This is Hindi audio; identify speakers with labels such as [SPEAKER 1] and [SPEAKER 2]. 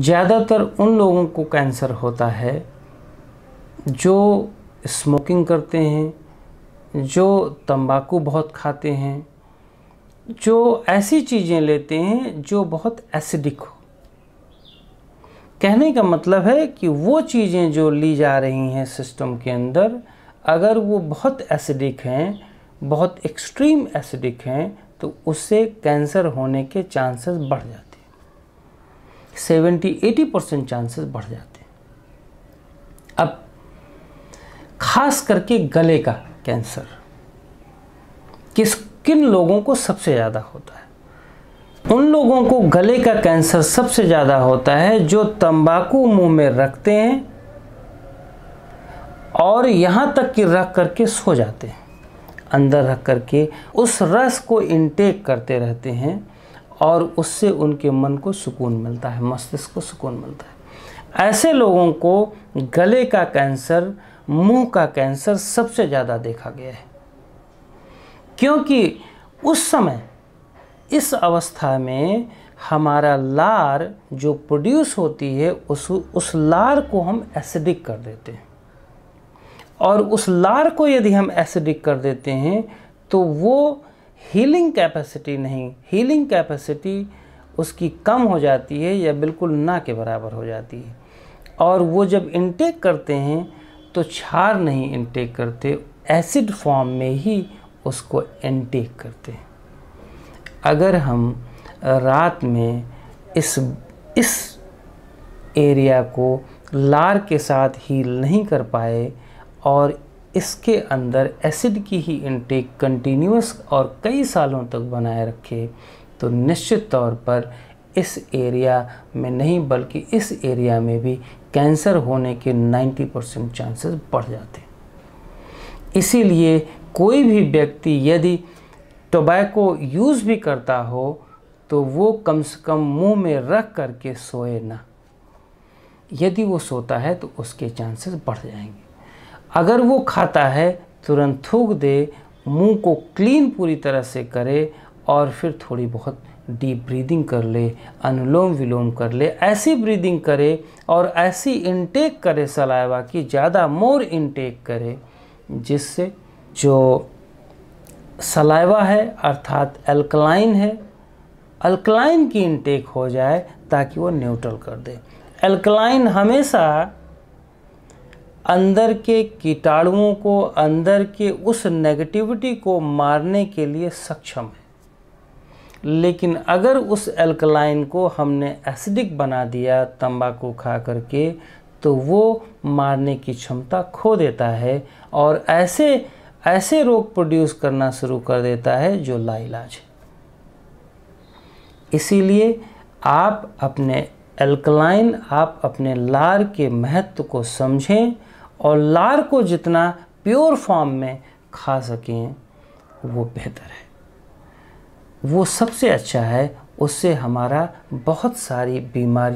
[SPEAKER 1] ज़्यादातर उन लोगों को कैंसर होता है जो स्मोकिंग करते हैं जो तंबाकू बहुत खाते हैं जो ऐसी चीज़ें लेते हैं जो बहुत एसिडिक हो कहने का मतलब है कि वो चीज़ें जो ली जा रही हैं सिस्टम के अंदर अगर वो बहुत एसिडिक हैं बहुत एक्सट्रीम एसिडिक हैं तो उससे कैंसर होने के चांसेस बढ़ जाते हैं सेवेंटी एटी परसेंट चांसेस बढ़ जाते हैं अब खास करके गले का कैंसर किस किन लोगों को सबसे ज़्यादा होता है उन लोगों को गले का कैंसर सबसे ज़्यादा होता है जो तंबाकू मुंह में रखते हैं और यहाँ तक कि रख करके सो जाते हैं अंदर रख करके उस रस को इंटेक करते रहते हैं और उससे उनके मन को सुकून मिलता है मस्तिष्क को सुकून मिलता है ऐसे लोगों को गले का कैंसर मुंह का कैंसर सबसे ज़्यादा देखा गया है क्योंकि उस समय इस अवस्था में हमारा लार जो प्रोड्यूस होती है उस उस लार को हम एसिडिक कर देते हैं और उस लार को यदि हम एसिडिक कर देते हैं तो वो हीलिंग कैपेसिटी नहीं हीलिंग कैपेसिटी उसकी कम हो जाती है या बिल्कुल ना के बराबर हो जाती है और वो जब इनटेक करते हैं तो छार नहीं इनटेक करते एसिड फॉर्म में ही उसको इनटेक करते हैं अगर हम रात में इस इस एरिया को लार के साथ हील नहीं कर पाए और इसके अंदर एसिड की ही इनटेक कंटिन्यूस और कई सालों तक बनाए रखे तो निश्चित तौर पर इस एरिया में नहीं बल्कि इस एरिया में भी कैंसर होने के 90 परसेंट चांसेस बढ़ जाते इसीलिए कोई भी व्यक्ति यदि टोबैको यूज़ भी करता हो तो वो कम से कम मुंह में रख करके सोए ना यदि वो सोता है तो उसके चांसेस बढ़ जाएंगे अगर वो खाता है तुरंत थूक दे मुंह को क्लीन पूरी तरह से करे और फिर थोड़ी बहुत डीप ब्रीदिंग कर ले अनुलोम विलोम कर ले ऐसी ब्रीदिंग करे और ऐसी इनटेक करे सलाइवा की ज़्यादा मोर इनटेक करे जिससे जो सलाइवा है अर्थात अल्कलाइन है अल्कलाइन की इनटेक हो जाए ताकि वो न्यूट्रल कर दे अल्कलाइन हमेशा अंदर के कीटाणुओं को अंदर के उस नेगेटिविटी को मारने के लिए सक्षम है लेकिन अगर उस एल्कलाइन को हमने एसिडिक बना दिया तंबाकू खा करके तो वो मारने की क्षमता खो देता है और ऐसे ऐसे रोग प्रोड्यूस करना शुरू कर देता है जो लाइलाज है इसीलिए आप अपने एल्कलाइन आप अपने लार के महत्व को समझें और लार को जितना प्योर फॉर्म में खा सकें वो बेहतर है वो सबसे अच्छा है उससे हमारा बहुत सारी बीमारी